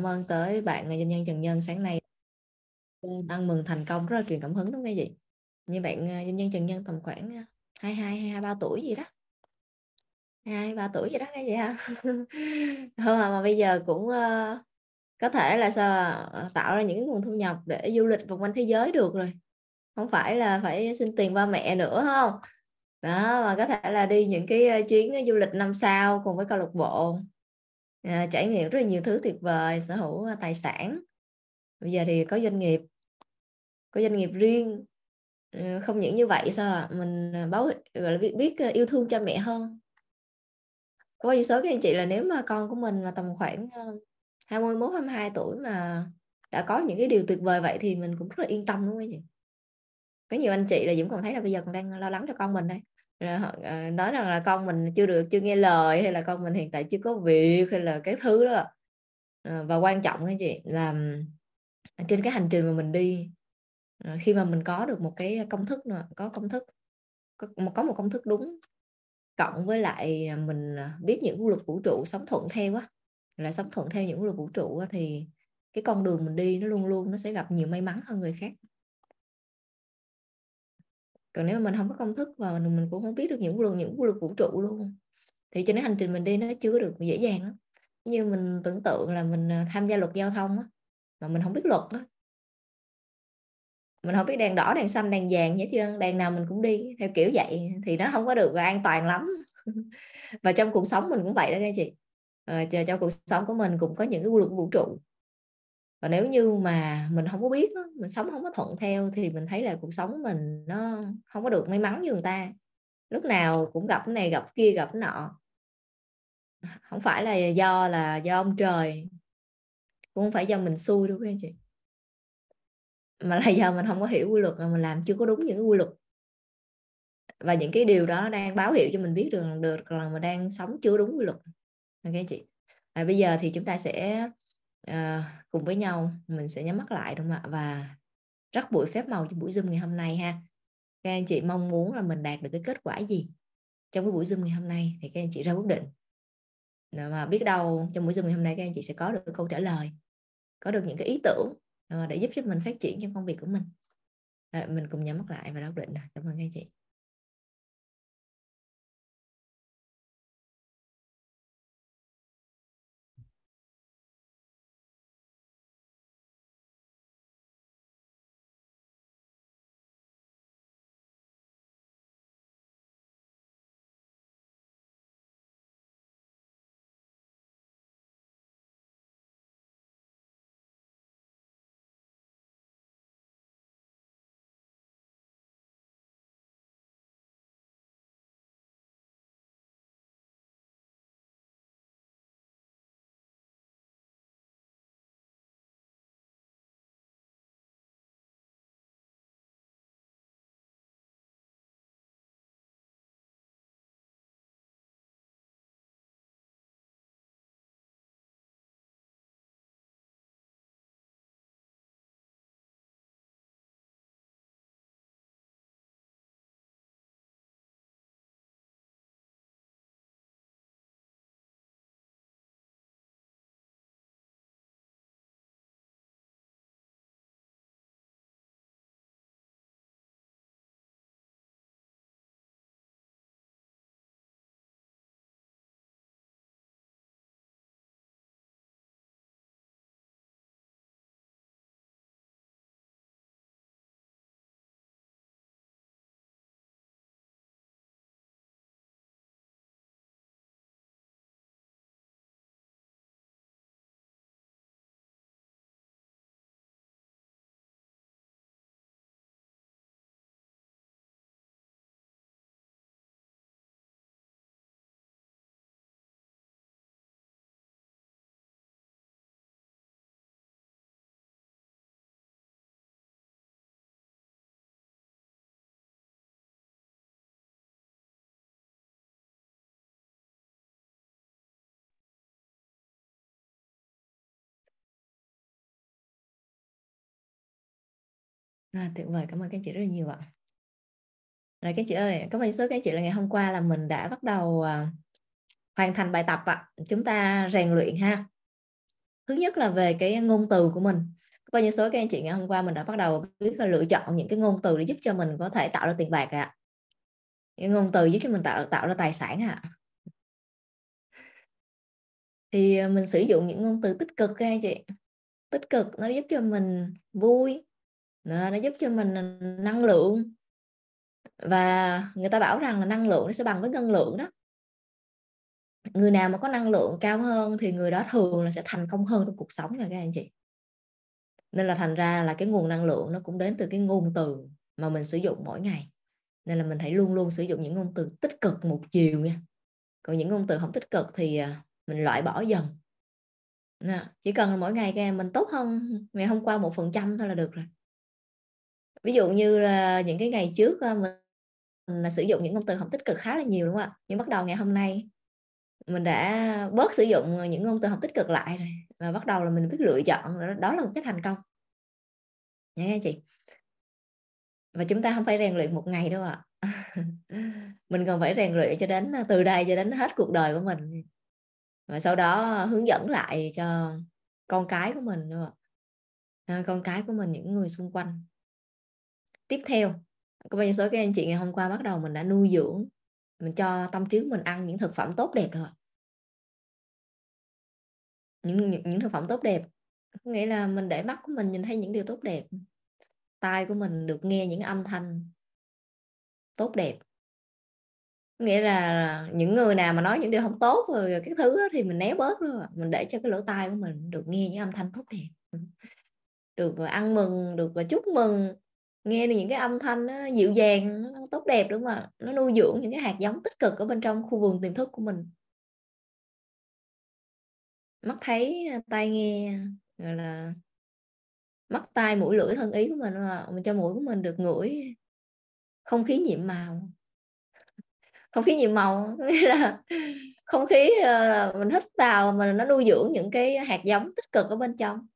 cảm ơn tới bạn ờ, doanh nhân Trần Nhân sáng nay ăn mừng thành công rất là truyền cảm hứng đúng không các chị như bạn ờ, doanh nhân Trần Nhân tầm khoảng 22 ờ, 23 tuổi gì đó 22 23 tuổi gì đó cái gì ha thôi mà bây giờ cũng có thể là sao tạo ra những nguồn thu nhập để du lịch vòng quanh thế giới được rồi không phải là phải xin tiền ba mẹ nữa không đó mà có thể là đi những cái chuyến du lịch năm sao cùng với câu lạc bộ à, trải nghiệm rất là nhiều thứ tuyệt vời sở hữu à, tài sản bây giờ thì có doanh nghiệp có doanh nghiệp riêng ừ, không những như vậy sao mình à, báo gọi là biết, biết à, yêu thương cha mẹ hơn có bao nhiêu số các anh chị là nếu mà con của mình là tầm khoảng 21 22 tuổi mà đã có những cái điều tuyệt vời vậy thì mình cũng rất là yên tâm đúng không anh chị có nhiều anh chị là Dũng còn thấy là bây giờ còn đang lo lắng cho con mình đây Ờ, nói rằng là con mình chưa được chưa nghe lời hay là con mình hiện tại chưa có việc hay là cái thứ đó ờ, và quan trọng cái chị là trên cái hành trình mà mình đi ờ, khi mà mình có được một cái công thức nữa có công thức có một công thức đúng cộng với lại à, mình à, biết những luật vũ trụ sống thuận theo á là sống thuận theo những luật vũ trụ thì cái con đường mình đi nó luôn luôn nó sẽ gặp nhiều may mắn hơn người khác còn nếu mà mình không có công thức và mình, cũng không biết được những luật những quy luật vũ trụ luôn thì cho nên hành trình mình đi nó chưa được dễ dàng lắm như mình tưởng tượng là mình à, tham gia luật giao thông á, mà mình không biết luật á. mình không biết đèn đỏ đèn xanh đèn vàng hết chưa, đèn nào mình cũng đi theo kiểu vậy thì nó không có được an toàn lắm và trong cuộc sống mình cũng vậy đó các chị à, trong cuộc sống của mình cũng có những cái quy luật vũ trụ và nếu như mà mình không có biết mình sống không có thuận theo thì mình thấy là cuộc sống mình nó không có được may mắn như người ta lúc nào cũng gặp cái này gặp kia gặp cái nọ không phải là do là do ông trời cũng không phải do mình xui đâu các anh chị mà là do mình không có hiểu quy luật mà mình làm chưa có đúng những cái quy luật và những cái điều đó đang báo hiệu cho mình biết được được là mình đang sống chưa đúng quy luật anh chị à, bây giờ thì chúng ta sẽ à, cùng với nhau mình sẽ nhắm mắt lại đúng không ạ và rất buổi phép màu cho buổi zoom ngày hôm nay ha các anh chị mong muốn là mình đạt được cái kết quả gì trong cái buổi zoom ngày hôm nay thì các anh chị ra quyết định mà biết đâu trong buổi zoom ngày hôm nay các anh chị sẽ có được câu trả lời có được những cái ý tưởng ờ, để giúp cho mình phát triển trong công việc của mình à, mình cùng nhắm mắt lại và ra quyết định cảm ơn các anh chị rồi tuyệt vời cảm ơn các chị rất là nhiều ạ rồi các chị ơi cảm ơn số các chị là ngày hôm qua là mình đã bắt đầu à, hoàn thành bài tập ạ chúng ta rèn luyện ha thứ nhất là về cái ngôn từ của mình bao nhiêu số các anh chị ngày hôm qua mình đã bắt đầu biết là lựa chọn những cái ngôn từ để giúp cho mình có thể tạo ra tiền bạc ạ những ngôn từ giúp cho mình tạo tạo ra tài sản ạ à. thì mình sử dụng những ngôn từ tích cực các anh chị tích cực nó giúp cho mình vui nó giúp cho mình năng lượng và người ta bảo rằng là năng lượng nó sẽ bằng với ngân lượng đó người nào mà có năng lượng cao hơn thì người đó thường là sẽ thành công hơn trong cuộc sống nha các anh chị nên là thành ra là cái nguồn năng lượng nó cũng đến từ cái ngôn từ mà mình sử dụng mỗi ngày nên là mình hãy luôn luôn sử dụng những ngôn từ tích cực một chiều nha còn những ngôn từ không tích cực thì à, mình loại bỏ dần chỉ cần mỗi ngày các em mình tốt hơn ngày hôm qua một phần trăm thôi là được rồi ví dụ như là những cái ngày trước ờ, mình, là sử dụng những ngôn từ không tích cực khá là nhiều đúng không ạ nhưng bắt đầu ngày hôm nay mình đã bớt sử dụng ờ, những ngôn từ không tích cực lại rồi và bắt đầu là mình biết lựa chọn đó là một cái thành công nha các chị và chúng ta không phải rèn luyện một ngày đâu ạ à. mình còn phải rèn luyện cho đến ờ, từ đây cho đến hết cuộc đời của mình và sau đó hướng dẫn lại cho con cái của mình nữa à, con cái của mình những người xung quanh tiếp theo có bao nhiêu số các anh chị ngày hôm qua bắt đầu mình đã nuôi dưỡng mình cho tâm trí mình ăn những thực phẩm tốt đẹp rồi những, những những thực phẩm tốt đẹp có nghĩa là mình để mắt của mình nhìn thấy những điều tốt đẹp tai của mình được nghe những âm thanh tốt đẹp nghĩa là những người nào mà nói những điều không tốt rồi các thứ thì mình né bớt luôn mình để cho cái lỗ tai của mình được nghe những âm thanh tốt đẹp được ăn mừng được chúc mừng nghe được những cái âm thanh nó dịu dàng nó tốt đẹp đúng không ạ nó nuôi dưỡng những cái hạt giống tích cực ở bên trong khu vườn tiềm thức của mình mắt thấy à, tai nghe gọi là mắt tai mũi lưỡi thân ý của mình mà mình cho mũi của mình được ngửi không khí nhiệm màu không khí nhiệm màu nghĩa là không khí ờ, mình hít vào mình nó nuôi dưỡng những cái hạt giống tích cực ở bên trong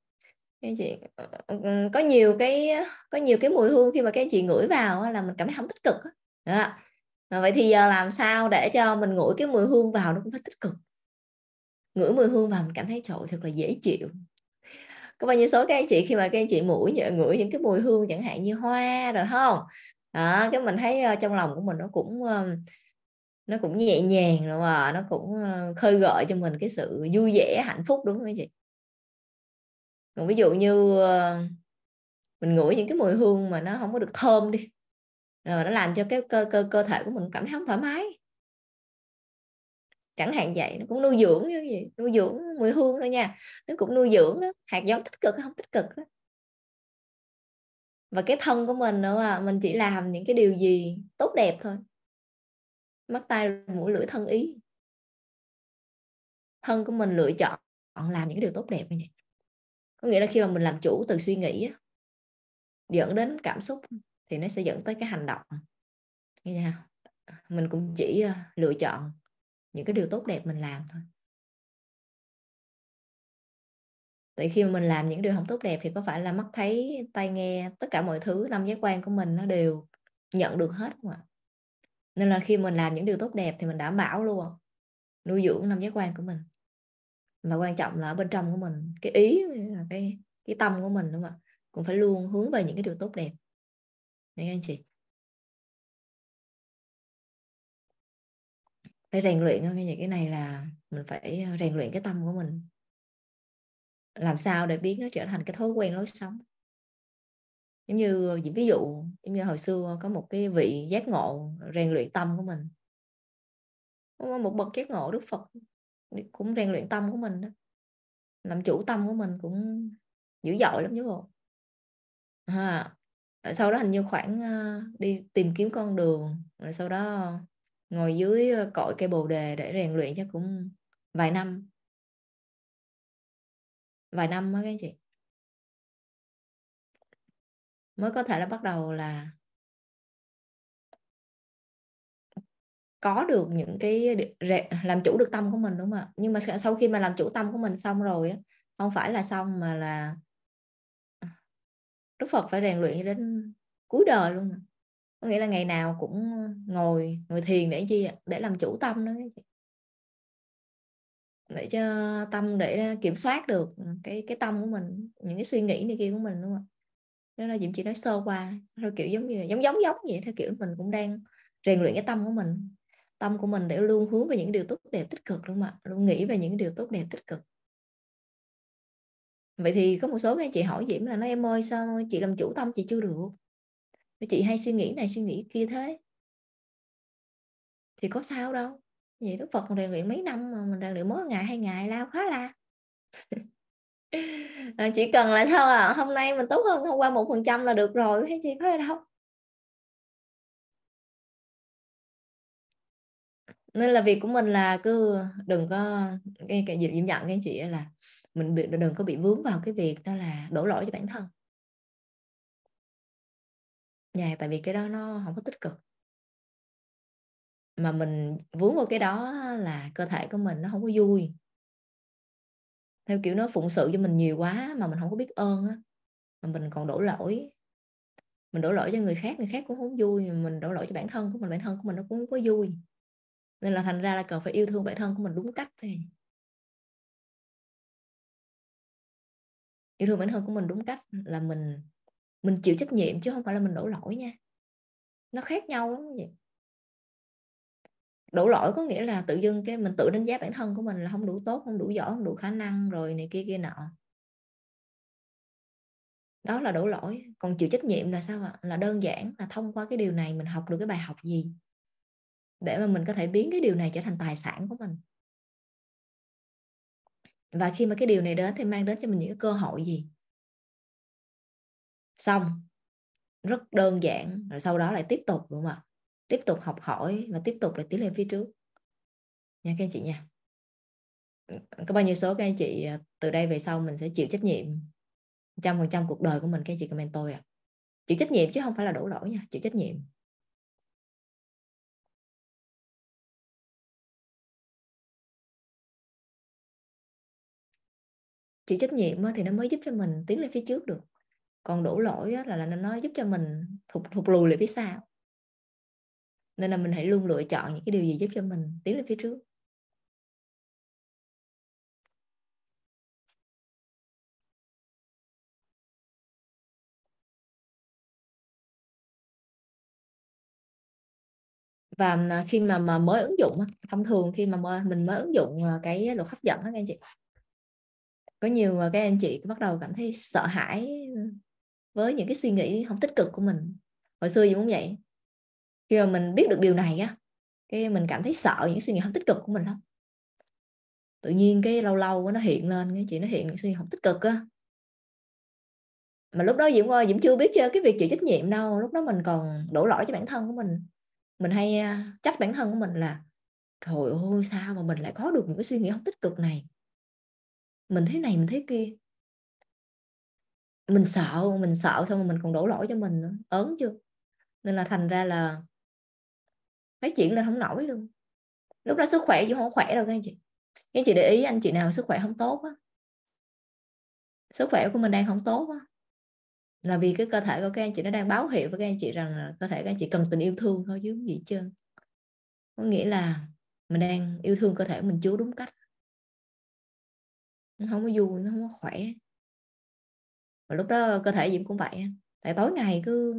cái chị ờ, ờ, ừ, có nhiều cái có nhiều cái mùi hương khi mà các chị ngửi vào là mình cảm thấy không tích cực đó. vậy thì giờ làm sao để cho mình ngửi cái mùi hương vào nó cũng phải tích cực ngửi mùi hương vào mình cảm thấy trời thật là dễ chịu có bao nhiêu số các anh chị khi mà các anh chị mũi ngửi những cái mùi hương chẳng hạn như hoa rồi không đó, cái mình thấy ờ, trong lòng của mình nó cũng nó cũng nhẹ nhàng rồi mà nó cũng khơi gợi cho mình cái sự vui vẻ hạnh phúc đúng không chị còn ví dụ như ờ, mình ngửi những cái mùi hương mà nó không có được thơm đi rồi nó làm cho cái cơ cơ cơ thể của mình cảm thấy không thoải mái chẳng hạn vậy nó cũng nuôi dưỡng như gì nuôi dưỡng mùi hương thôi nha nó cũng nuôi dưỡng đó hạt giống tích cực hay không tích cực đó và cái thân của mình nữa là mình chỉ làm những cái điều gì tốt đẹp thôi mắt tay mũi lưỡi thân ý thân của mình lựa chọn làm những cái điều tốt đẹp như vậy có nghĩa là khi mà mình làm chủ từ suy nghĩ dẫn đến cảm xúc thì nó sẽ dẫn tới cái hành động như thế mình cũng chỉ ờ, lựa chọn những cái điều tốt đẹp mình làm thôi tại khi mà mình làm những điều không tốt đẹp thì có phải là mắt thấy tai nghe tất cả mọi thứ năm giác quan của mình nó đều nhận được hết không ạ nên là khi mình làm những điều tốt đẹp thì mình đảm bảo luôn nuôi dưỡng năm giác quan của mình và quan trọng là ở bên trong của mình cái ý là cái cái tâm của mình đúng không ạ cũng phải luôn hướng về những cái điều tốt đẹp đấy anh chị phải rèn luyện cái gì cái này là mình phải rèn luyện cái tâm của mình làm sao để biến nó trở thành cái thói quen lối sống giống như ví dụ giống như hồi xưa có một cái vị giác ngộ rèn luyện tâm của mình một bậc giác ngộ đức phật cũng rèn luyện tâm của mình đó. làm chủ tâm của mình cũng dữ dội lắm chứ bộ à, sau đó hình như khoảng à, đi tìm kiếm con đường rồi sau đó ngồi dưới à, cội cây bồ đề để rèn luyện chắc cũng vài năm vài năm mới các anh chị mới có thể là bắt đầu là có được những cái làm chủ được tâm của mình đúng không ạ nhưng mà sau khi mà làm chủ tâm của mình xong rồi á không phải là xong mà là Đức Phật phải rèn luyện đến cuối đời luôn có nghĩa là ngày nào cũng ngồi ngồi thiền để chi để làm chủ tâm đó để cho tâm để kiểm soát được cái cái tâm của mình những cái suy nghĩ này kia của mình đúng không ạ đó là Diễm chỉ nói sơ qua rồi kiểu giống như giống giống giống vậy theo kiểu mình cũng đang rèn luyện cái tâm của mình tâm của mình để luôn hướng về những điều tốt đẹp tích cực đúng không ạ luôn nghĩ về những điều tốt đẹp tích cực vậy thì có một số các anh chị hỏi diễm là nói em ơi sao chị làm chủ tâm chị chưa được chị hay suy nghĩ này suy nghĩ kia thế thì có sao đâu vậy đức phật rèn luyện mấy năm mà mình rèn luyện mỗi ngày hai ngày lao khá la à, chỉ cần là sao à hôm nay mình tốt hơn hôm qua một phần trăm là được rồi thấy chị có đâu nên là việc của mình là cứ đừng có cái cái dịp dặn các chị là mình bị, đừng có bị vướng vào cái việc đó là đổ lỗi cho bản thân nhà dạ, tại vì cái đó nó không có tích cực mà mình vướng vào cái đó là cơ thể của mình nó không có vui theo kiểu nó phụng sự cho mình nhiều quá mà mình không có biết ơn á mà mình còn đổ lỗi mình đổ lỗi cho người khác người khác cũng không vui mình đổ lỗi cho bản thân của mình bản thân của mình nó cũng không có vui nên là thành ra là cần phải yêu thương bản thân của mình đúng cách thì yêu thương bản thân của mình đúng cách là mình mình chịu trách nhiệm chứ không phải là mình đổ lỗi nha nó khác nhau lắm vậy đổ lỗi có nghĩa là tự dưng cái mình tự đánh giá bản thân của mình là không đủ tốt không đủ giỏi không đủ khả năng rồi này kia kia nọ đó là đổ lỗi còn chịu trách nhiệm là sao ạ là đơn giản là thông qua cái điều này mình học được cái bài học gì để mà mình có thể biến cái điều này trở thành tài sản của mình và khi mà cái điều này đến thì mang đến cho mình những cái cơ hội gì xong rất đơn giản rồi sau đó lại tiếp tục đúng không ạ tiếp tục học hỏi và tiếp tục lại tiến lên phía trước nha các anh chị nha có bao nhiêu số các anh chị à, từ đây về sau mình sẽ chịu trách nhiệm trăm phần trăm cuộc đời của mình các anh chị comment tôi à chịu trách nhiệm chứ không phải là đổ lỗi nha chịu trách nhiệm chịu trách nhiệm thì nó mới giúp cho mình tiến lên phía trước được còn đổ lỗi là là nó giúp cho mình thụt thụt lùi lại phía sau nên là mình hãy luôn lựa chọn những cái điều gì giúp cho mình tiến lên phía trước và à, khi mà, mà mới ứng dụng thông thường khi mà à, mình mới ứng dụng à, cái luật hấp dẫn đó các anh chị có nhiều ờ, các anh chị bắt đầu cảm thấy sợ hãi với những cái suy nghĩ không tích cực của mình hồi xưa gì cũng vậy khi mà mình biết được điều này á cái mình cảm thấy sợ những suy nghĩ không tích cực của mình lắm tự nhiên cái lâu lâu nó hiện lên cái chị nó hiện những suy nghĩ không tích cực á mà lúc đó diễm coi diễm chưa biết chưa cái việc chịu trách nhiệm đâu lúc đó mình còn đổ lỗi cho bản thân của mình mình hay à, trách bản thân của mình là trời ơi sao mà mình lại có được những cái suy nghĩ không tích cực này mình thế này mình thế kia mình sợ mình sợ xong rồi mình còn đổ lỗi cho mình nữa ớn chưa nên là thành ra là nói chuyện lên không nổi luôn lúc đó sức khỏe chứ không khỏe đâu các anh chị các anh chị để ý anh chị nào sức khỏe không tốt á sức khỏe của mình đang không tốt á là vì cái cơ thể của các anh chị nó đang báo hiệu với các anh chị rằng là cơ thể các anh chị cần tình yêu thương thôi chứ gì chưa? có nghĩa là mình đang yêu thương cơ thể của mình chú đúng cách nó không có vui nó không có khỏe và lúc đó cơ thể diễm cũng vậy tại tối ngày cứ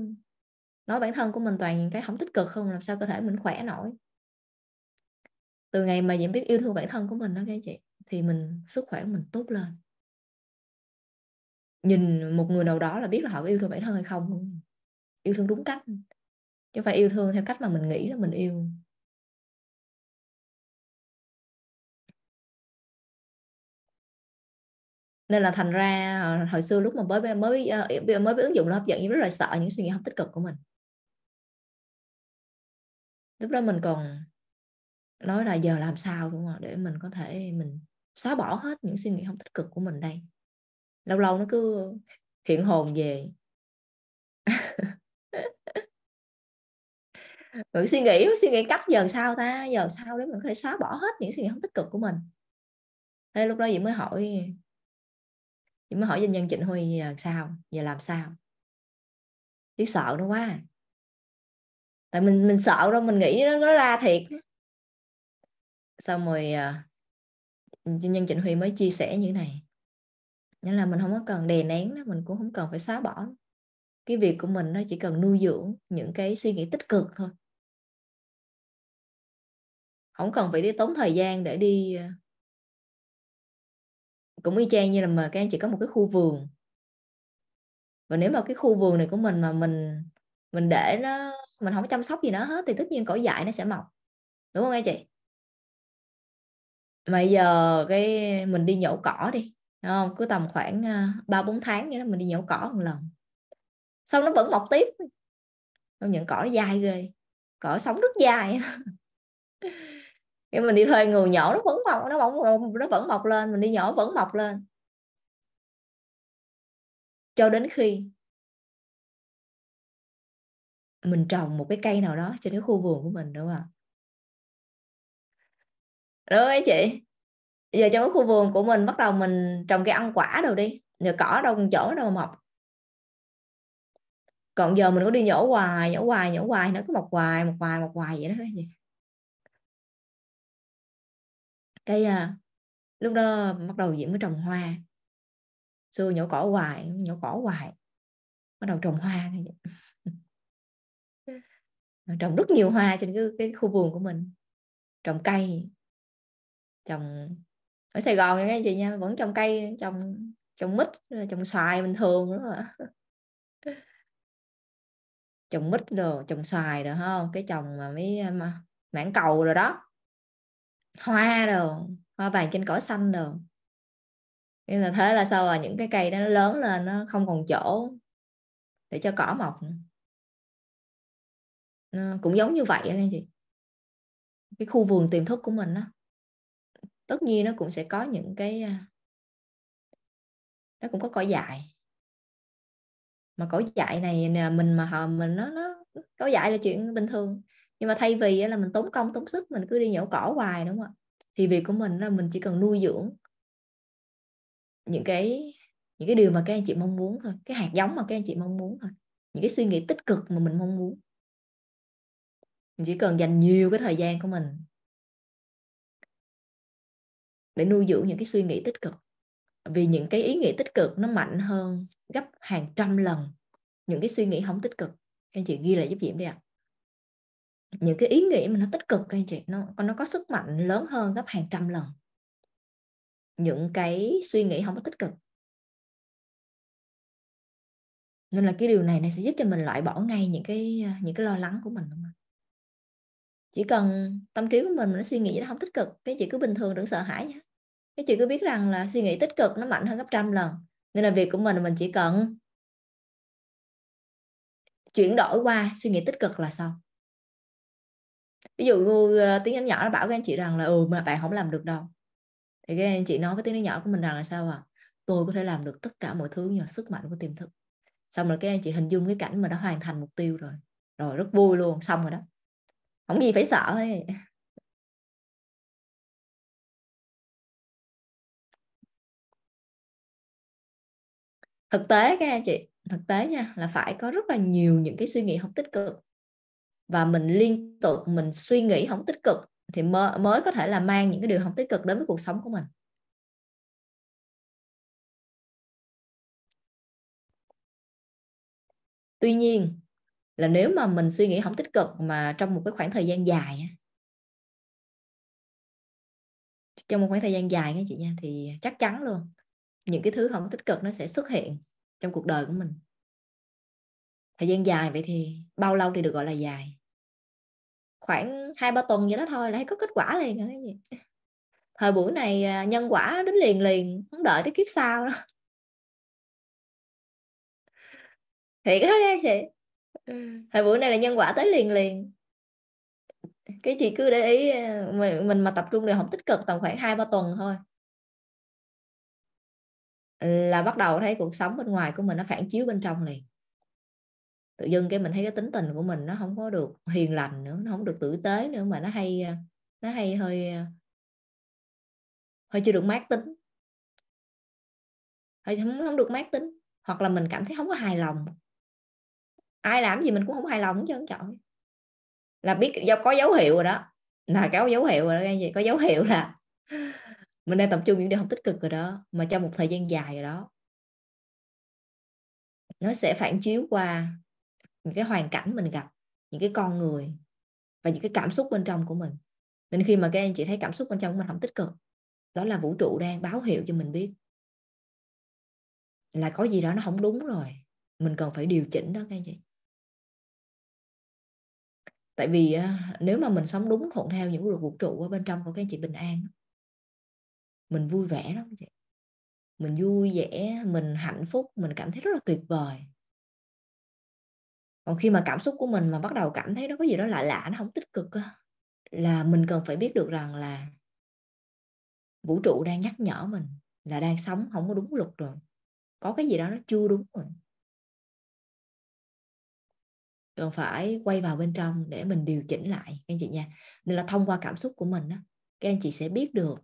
nói bản thân của mình toàn cái không tích cực không làm sao cơ thể mình khỏe nổi từ ngày mà diễm biết yêu thương bản thân của mình đó các anh chị thì mình sức khỏe của mình tốt lên nhìn một người nào đó là biết là họ có yêu thương bản thân hay không yêu thương đúng cách chứ phải yêu thương theo cách mà mình nghĩ là mình yêu nên là thành ra ờ, hồi xưa lúc mà mới mới mới, ờ, mới ứng dụng nó hấp dẫn em rất là sợ những suy nghĩ không tích cực của mình lúc đó mình còn nói là giờ làm sao đúng không để mình có thể mình xóa bỏ hết những suy nghĩ không tích cực của mình đây lâu lâu nó cứ hiện hồn về mình suy nghĩ suy nghĩ cách giờ sao ta giờ sao để mình có thể xóa bỏ hết những suy nghĩ không tích cực của mình thế lúc đó chị mới hỏi nhưng mới hỏi doanh nhân Trịnh Huy sao giờ làm sao chứ sợ nó quá à. tại mình mình sợ đâu mình nghĩ nó, nó ra thiệt xong rồi doanh nhân Trịnh Huy mới chia sẻ như thế này nghĩa là mình không có cần đè nén nó mình cũng không cần phải xóa bỏ cái việc của mình nó chỉ cần nuôi dưỡng những cái suy nghĩ tích cực thôi không cần phải đi tốn thời gian để đi à, cũng y chang như là mà các anh chị có một cái khu vườn và nếu mà cái khu vườn này của mình mà mình mình để nó mình không chăm sóc gì nó hết thì tất nhiên cỏ dại nó sẽ mọc đúng không anh chị mà giờ cái mình đi nhổ cỏ đi đúng không cứ tầm khoảng à, ba bốn tháng như đó mình đi nhổ cỏ một lần xong nó vẫn mọc tiếp không những cỏ nó dai ghê cỏ sống rất dài thì mình đi thuê người nhỏ nó vẫn mọc nó vẫn nó vẫn mọc lên mình đi nhỏ vẫn mọc lên cho đến khi mình trồng một cái cây nào đó trên cái khu vườn của mình đúng không ạ đúng không chị giờ trong cái khu vườn của mình bắt đầu mình trồng cây ăn quả đồ đi giờ cỏ đâu còn chỗ đâu mọc còn giờ mình có đi nhổ hoài nhổ hoài nhổ hoài nó cứ mọc hoài mọc hoài mọc hoài vậy đó gì cái uh, lúc đó bắt đầu diễm mới trồng hoa xưa nhổ cỏ hoài nhổ cỏ hoài bắt đầu trồng hoa trồng rất nhiều hoa trên cái, cái khu vườn của mình trồng cây trồng ở Sài Gòn nha chị nha vẫn trồng cây trồng trồng mít trồng xoài bình thường đó, trồng mít rồi trồng xoài rồi không cái trồng mà mấy à, mảng cầu rồi đó hoa đồ hoa vàng trên cỏ xanh đồ nên là thế là sau rồi những cái cây đó nó lớn lên nó không còn chỗ để cho cỏ mọc nó cũng giống như vậy các anh chị cái khu vườn tiềm thức của mình đó tất nhiên nó cũng sẽ có những cái à, nó cũng có cỏ dại mà cỏ dại này mình mà họ mình nó nó cỏ dại là chuyện bình thường nhưng mà thay vì là mình tốn công tốn sức mình cứ đi nhổ cỏ hoài đúng không ạ thì việc của mình là mình chỉ cần nuôi dưỡng những cái những cái điều mà các anh chị mong muốn thôi cái hạt giống mà các anh chị mong muốn thôi những cái suy nghĩ tích cực mà mình mong muốn mình chỉ cần dành nhiều cái thời gian của mình để nuôi dưỡng những cái suy nghĩ tích cực vì những cái ý nghĩa tích cực nó mạnh hơn gấp hàng trăm lần những cái suy nghĩ không tích cực anh chị ghi lại giúp diễm đi ạ à những cái ý nghĩ mà nó tích cực các anh chị nó nó có sức mạnh lớn hơn gấp hàng trăm lần những cái suy nghĩ không có tích cực nên là cái điều này này sẽ giúp cho mình loại bỏ ngay những cái à, những cái lo lắng của mình chỉ cần tâm trí của mình nó suy nghĩ nó không tích cực cái chị cứ bình thường đừng sợ hãi nhé cái chị cứ biết rằng là suy nghĩ tích cực nó mạnh hơn gấp trăm lần nên là việc của mình mình chỉ cần chuyển đổi qua suy nghĩ tích cực là xong ví dụ ờ, tiếng anh nhỏ nó bảo các anh chị rằng là ừ mà bạn không làm được đâu thì các anh chị nói với tiếng anh nhỏ của mình rằng là sao à tôi có thể làm được tất cả mọi thứ nhờ sức mạnh của tiềm thức xong rồi các anh chị hình dung cái cảnh mà đã hoàn thành mục tiêu rồi rồi rất vui luôn xong rồi đó không gì phải sợ ấy. thực tế các anh chị thực tế nha là phải có rất là nhiều những cái suy nghĩ không tích cực và mình liên tục mình suy nghĩ không tích cực thì mới, có thể là mang những cái điều không tích cực đến với cuộc sống của mình tuy nhiên là nếu mà mình suy nghĩ không tích cực mà trong một cái khoảng thời gian dài trong một khoảng thời gian dài nha chị nha thì chắc chắn luôn những cái thứ không tích cực nó sẽ xuất hiện trong cuộc đời của mình thời gian dài vậy thì bao lâu thì được gọi là dài khoảng hai ba tuần vậy đó thôi là có kết quả liền cái gì thời buổi này à, nhân quả đến liền liền không đợi tới kiếp sau đó thiệt đó các chị thời buổi này là nhân quả tới liền liền cái chị cứ để ý à, mình, mình mà tập trung điều không tích cực tầm khoảng hai ba tuần thôi là bắt đầu thấy cuộc sống bên ngoài của mình nó phản chiếu bên trong liền tự dưng cái mình thấy cái tính tình của mình nó không có được hiền lành nữa nó không được tử tế nữa mà nó hay à, nó hay hơi à, hơi chưa được mát tính hơi không, không được mát tính hoặc là mình cảm thấy không có hài lòng ai làm gì mình cũng không hài lòng chứ không chọn là biết do có dấu hiệu rồi đó là có dấu hiệu rồi đó gì có dấu hiệu là mình đang tập trung những điều không tích cực rồi đó mà trong một thời gian dài rồi đó nó sẽ phản chiếu qua những cái hoàn cảnh mình gặp những cái con người và những cái cảm xúc bên trong của mình nên khi mà các anh chị thấy cảm xúc bên trong của mình không tích cực đó là vũ trụ đang báo hiệu cho mình biết là có gì đó nó không đúng rồi mình cần phải điều chỉnh đó các anh chị tại vì nếu mà mình sống đúng thuận theo những luật vũ trụ ở bên trong của các anh chị bình an mình vui vẻ lắm chị mình vui vẻ mình hạnh phúc mình cảm thấy rất là tuyệt vời còn khi mà cảm xúc của mình mà bắt đầu cảm thấy nó có gì đó lạ lạ nó không tích cực là mình cần phải biết được rằng là vũ trụ đang nhắc nhở mình là đang sống không có đúng luật rồi có cái gì đó nó chưa đúng rồi cần phải quay vào bên trong để mình điều chỉnh lại các anh chị nha nên là thông qua cảm xúc của mình đó, các anh chị sẽ biết được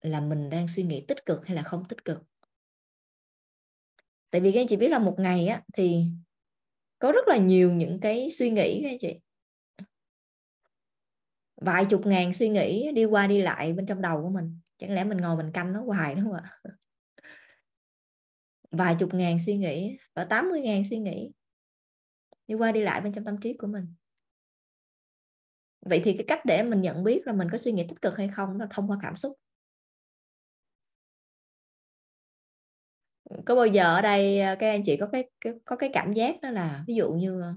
là mình đang suy nghĩ tích cực hay là không tích cực tại vì các anh chị biết là một ngày á thì có rất là nhiều những cái suy nghĩ các anh chị vài chục ngàn suy nghĩ đi qua đi lại bên trong đầu của mình chẳng lẽ mình ngồi mình canh nó hoài đúng không ạ vài chục ngàn suy nghĩ ở 80 ngàn suy nghĩ đi qua đi lại bên trong tâm trí của mình vậy thì cái cách để mình nhận biết là mình có suy nghĩ tích cực hay không là thông qua cảm xúc có bao giờ ở đây ờ, các anh chị có cái có cái cảm giác đó là ví dụ như ờ,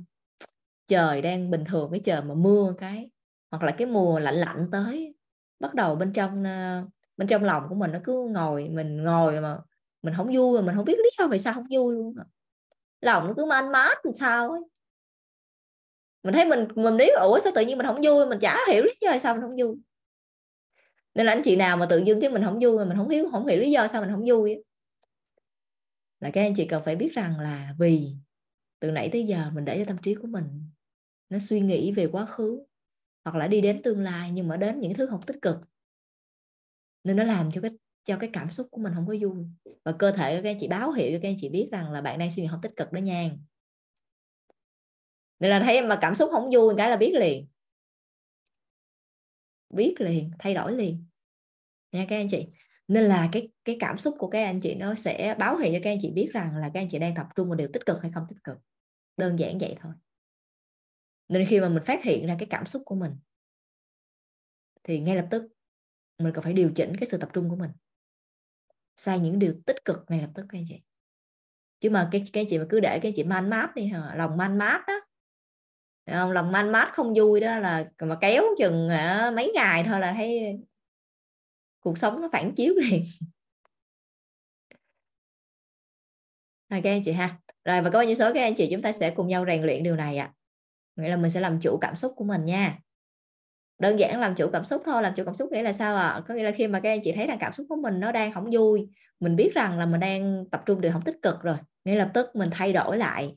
trời đang bình thường cái trời mà mưa cái hoặc là cái mùa lạnh lạnh tới bắt đầu bên trong ờ, bên trong lòng của mình nó cứ ngồi mình ngồi mà mình không vui mà mình không biết lý do vì sao không vui luôn lòng nó cứ man mát làm sao ấy mình thấy mình mình lý ủa sao tự nhiên mình không vui mình chả hiểu lý do sao mình không vui nên là anh chị nào mà tự dưng cái mình không vui mình không hiểu không hiểu lý do sao mình không vui ấy là các anh chị cần phải biết rằng là vì từ nãy tới giờ mình để cho tâm trí của mình nó suy nghĩ về quá khứ hoặc là đi đến tương lai nhưng mà đến những thứ không tích cực nên nó làm cho cái cho cái cảm xúc của mình không có vui và cơ thể các anh chị báo hiệu cho các anh chị biết rằng là bạn đang suy nghĩ không tích cực đó nha nên là thấy mà cảm xúc không vui cái là biết liền biết liền thay đổi liền nha các anh chị nên là cái cái cảm xúc của các anh chị nó sẽ báo hiệu cho các anh chị biết rằng là các anh chị đang tập trung vào điều tích cực hay không tích cực đơn giản vậy thôi nên khi mà mình phát hiện ra cái cảm xúc của mình thì ngay lập tức mình cần phải điều chỉnh cái sự tập trung của mình sang những điều tích cực ngay lập tức các anh chị chứ mà cái cái chị mà cứ để cái chị man mát đi hả lòng man mát đó không lòng man mát không vui đó là mà kéo chừng mấy ngày thôi là thấy cuộc sống nó phản chiếu liền ok anh chị ha rồi và có bao nhiêu số các anh chị chúng ta sẽ cùng nhau rèn luyện điều này ạ à. nghĩa là mình sẽ làm chủ cảm xúc của mình nha đơn giản làm chủ cảm xúc thôi làm chủ cảm xúc nghĩa là sao ạ à? có nghĩa là khi mà các anh chị thấy rằng cảm xúc của mình nó đang không vui mình biết rằng là mình đang tập trung điều không tích cực rồi ngay lập tức mình thay đổi lại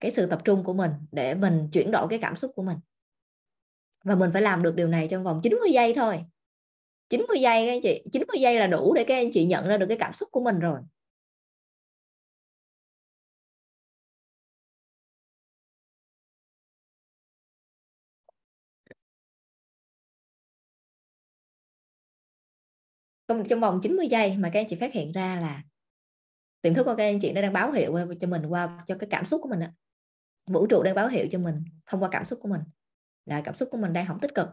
cái sự tập trung của mình để mình chuyển đổi cái cảm xúc của mình và mình phải làm được điều này trong vòng 90 giây thôi 90 giây các anh chị 90 giây là đủ để các anh chị nhận ra được cái cảm xúc của mình rồi trong, trong vòng 90 giây mà các anh chị phát hiện ra là tiềm thức của các anh chị nó đang báo hiệu cho mình qua cho cái cảm xúc của mình đó. vũ trụ đang báo hiệu cho mình thông qua cảm xúc của mình là cảm xúc của mình đang không tích cực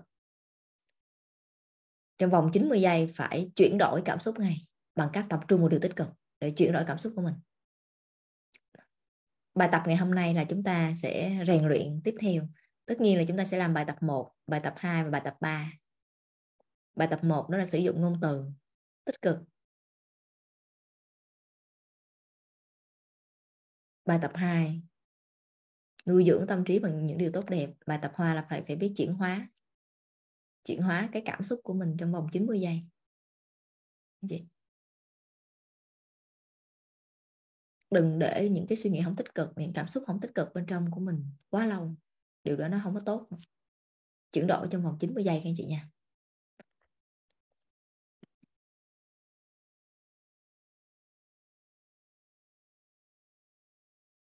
trong vòng 90 giây phải chuyển đổi cảm xúc ngay bằng cách tập trung vào điều tích cực để chuyển đổi cảm xúc của mình bài tập ngày hôm nay là chúng ta sẽ rèn luyện tiếp theo tất nhiên là chúng ta sẽ làm bài tập 1 bài tập 2 và bài tập 3 bài tập 1 đó là sử dụng ngôn từ tích cực bài tập 2 nuôi dưỡng tâm trí bằng những điều tốt đẹp bài tập hoa là phải phải biết chuyển hóa chuyển hóa cái cảm xúc của mình trong vòng 90 giây chị đừng để những cái suy nghĩ không tích cực những cảm xúc không tích cực bên trong của mình quá lâu điều đó nó không có tốt chuyển đổi trong vòng 90 giây các anh chị nha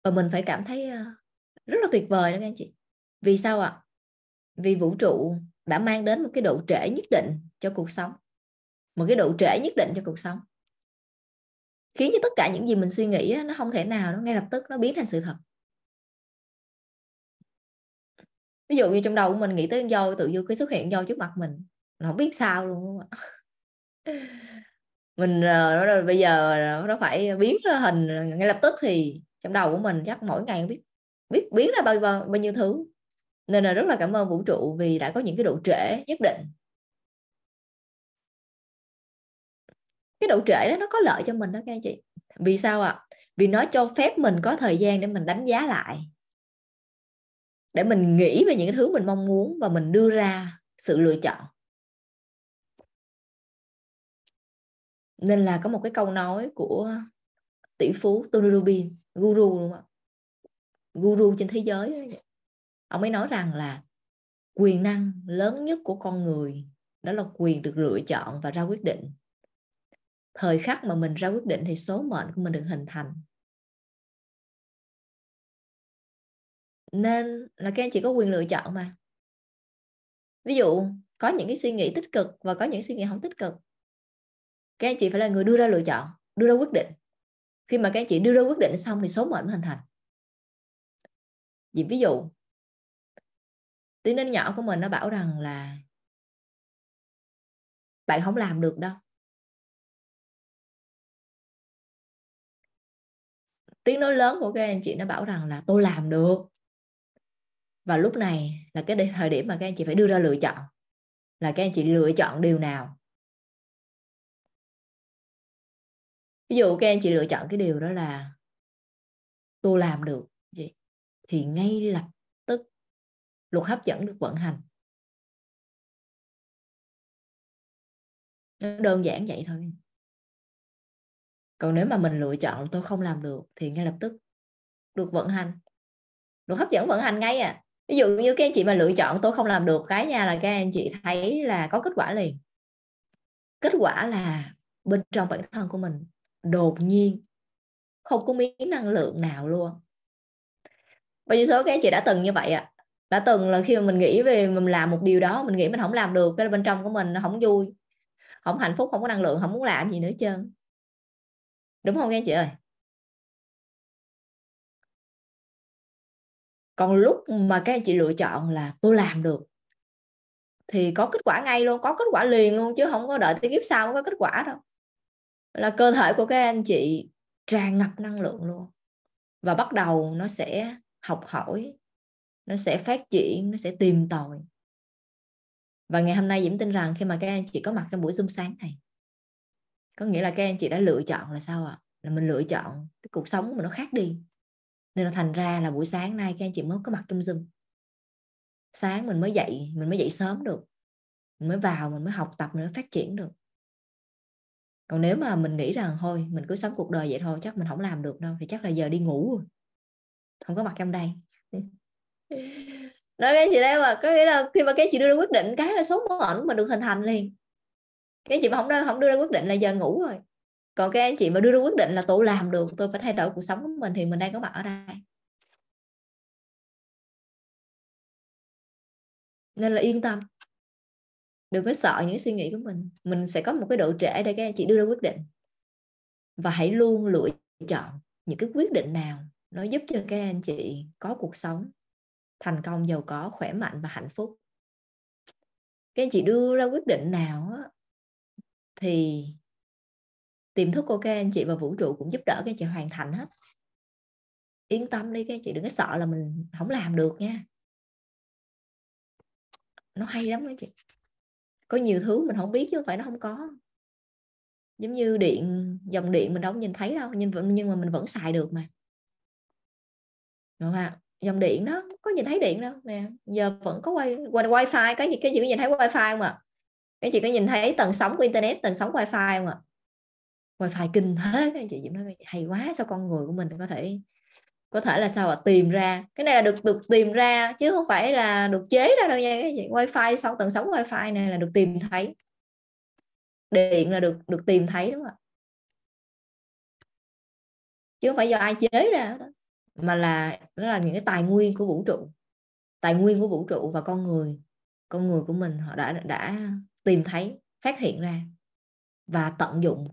và mình phải cảm thấy ờ, rất là tuyệt vời đó các anh chị vì sao ạ à? vì vũ trụ đã mang đến một cái độ trễ nhất định cho cuộc sống một cái độ trễ nhất định cho cuộc sống khiến cho tất cả những gì mình suy nghĩ nó không thể nào nó ngay lập tức nó biến thành sự thật ví dụ như trong đầu của mình nghĩ tới con dâu tự nhiên cái xuất hiện dâu trước mặt mình nó không biết sao luôn mình ờ, nó, nó, bây giờ nó phải biến hình ngay lập tức thì trong đầu của mình chắc mỗi ngày biết biết biến ra bao bao, bao nhiêu thứ nên là rất là cảm ơn vũ trụ vì đã có những cái độ trễ nhất định cái độ trễ đó nó có lợi cho mình đó các anh chị vì sao ạ à? vì nó cho phép mình có thời gian để mình đánh giá lại để mình nghĩ về những thứ mình mong muốn và mình đưa ra sự lựa chọn nên là có một cái câu nói của tỷ phú Tony Robbins guru đúng không ạ guru trên thế giới ấy ông ấy nói rằng là quyền năng lớn nhất của con người đó là quyền được lựa chọn và ra quyết định thời khắc mà mình ra quyết định thì số mệnh của mình được hình thành nên là các anh chị có quyền lựa chọn mà ví dụ có những cái suy nghĩ tích cực và có những suy nghĩ không tích cực các anh chị phải là người đưa ra lựa chọn đưa ra quyết định khi mà các anh chị đưa ra quyết định xong thì số mệnh hình thành vì ví dụ tiếng đến nhỏ của mình nó bảo rằng là bạn không làm được đâu tiếng nói lớn của các anh chị nó bảo rằng là tôi làm được và lúc này là cái thời điểm mà các anh chị phải đưa ra lựa chọn là các anh chị lựa chọn điều nào ví dụ các anh chị lựa chọn cái điều đó là tôi làm được vậy thì ngay lập luật hấp dẫn được vận hành nó đơn giản vậy thôi còn nếu mà mình lựa chọn tôi không làm được thì ngay lập tức được vận hành luật hấp dẫn vận hành ngay à ví dụ như các anh chị mà lựa chọn tôi không làm được cái nha là các anh chị thấy là có kết quả liền kết quả là bên trong bản thân của mình đột nhiên không có miếng năng lượng nào luôn bao nhiêu số các anh chị đã từng như vậy ạ à? đã từng là khi mà mình nghĩ về mình làm một điều đó mình nghĩ mình không làm được cái bên trong của mình nó không vui không hạnh phúc không có năng lượng không muốn làm gì nữa trơn đúng không các chị ơi còn lúc mà các anh chị lựa chọn là tôi làm được thì có kết quả ngay luôn có kết quả liền luôn chứ không có đợi tới kiếp sau mới có kết quả đâu là cơ thể của các anh chị tràn ngập năng lượng luôn và bắt đầu nó sẽ học hỏi nó sẽ phát triển nó sẽ tìm tòi và ngày hôm nay diễm tin rằng khi mà các anh chị có mặt trong buổi zoom sáng này có nghĩa là các anh chị đã lựa chọn là sao ạ là mình lựa chọn cái cuộc sống mà nó khác đi nên là thành ra là buổi sáng nay các anh chị mới có mặt trong zoom sáng mình mới dậy mình mới dậy sớm được mình mới vào mình mới học tập mình mới phát triển được còn nếu mà mình nghĩ rằng thôi mình cứ sống cuộc đời vậy thôi chắc mình không làm được đâu thì chắc là giờ đi ngủ rồi không có mặt trong đây nói cái chị đây mà có nghĩa là khi mà cái chị đưa ra quyết định cái là số mệnh mà được hình thành liền cái chị mà không đưa không đưa ra quyết định là giờ ngủ rồi còn cái anh chị mà đưa ra quyết định là tôi làm được tôi phải thay đổi cuộc sống của mình thì mình đang có mặt ở đây nên là yên tâm đừng có sợ những suy nghĩ của mình mình sẽ có một cái độ trễ để các anh chị đưa ra quyết định và hãy luôn lựa chọn những cái quyết định nào nó giúp cho các anh chị có cuộc sống thành công giàu có khỏe mạnh và hạnh phúc các anh chị đưa ra quyết định nào thì tiềm thức của các anh chị và vũ trụ cũng giúp đỡ các anh chị hoàn thành hết yên tâm đi các anh chị đừng có sợ là mình không làm được nha nó hay lắm các anh chị có nhiều thứ mình không biết chứ không phải nó không có giống như điện dòng điện mình đâu nhìn thấy đâu nhưng nhưng mà mình vẫn xài được mà đúng không ạ dòng điện đó có nhìn thấy điện đâu nè giờ vẫn có quay quay wifi cái gì cái gì có nhìn thấy wifi không ạ à? cái chị có nhìn thấy tần sóng của internet tần sóng wifi không ạ à? wifi kinh thế cái chị diễm nói hay quá sao con người của mình có thể có thể là sao ạ à? tìm ra cái này là được được tìm ra chứ không phải là được chế ra đâu nha cái chị wifi sau tần sóng wifi này là được tìm thấy điện là được được tìm thấy đúng không ạ chứ không phải do ai chế ra đó mà là nó là những cái tài nguyên của vũ trụ tài nguyên của vũ trụ và con người con người của mình họ đã đã tìm thấy phát hiện ra và tận dụng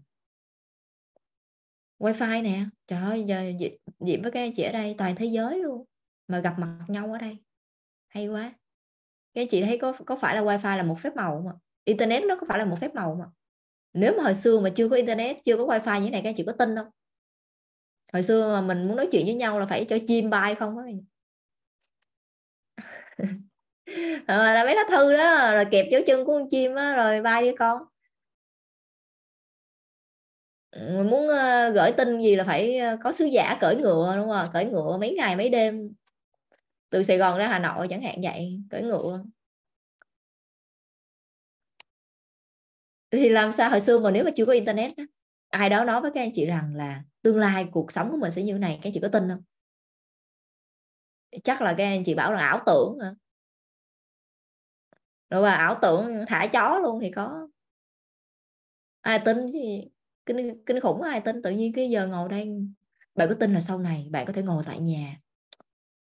wifi nè trời ơi giờ diễm với các anh chị ở đây toàn thế giới luôn mà gặp mặt nhau ở đây hay quá các anh chị thấy có có phải là wifi là một phép màu không ạ internet nó có phải là một phép màu không ạ nếu mà hồi xưa mà chưa có internet chưa có wifi như thế này các anh chị có tin không hồi xưa mà mình muốn nói chuyện với nhau là phải cho chim bay không á rồi ờ, là mấy lá thư đó rồi kẹp dấu chân của con chim á rồi bay đi con ừ, muốn ờ, gửi tin gì là phải ờ, có sứ giả cởi ngựa đúng không cởi ngựa mấy ngày mấy đêm từ Sài Gòn ra Hà Nội chẳng hạn vậy cởi ngựa thì làm sao hồi xưa mà nếu mà chưa có internet ai đó nói với các anh chị rằng là tương lai cuộc sống của mình sẽ như thế này các chị có tin không chắc là các anh chị bảo là ảo tưởng hả rồi mà ảo tưởng thả chó luôn thì có ai tin gì kinh kinh khủng ai tin tự nhiên cái giờ ngồi đây bạn có tin là sau này bạn có thể ngồi tại nhà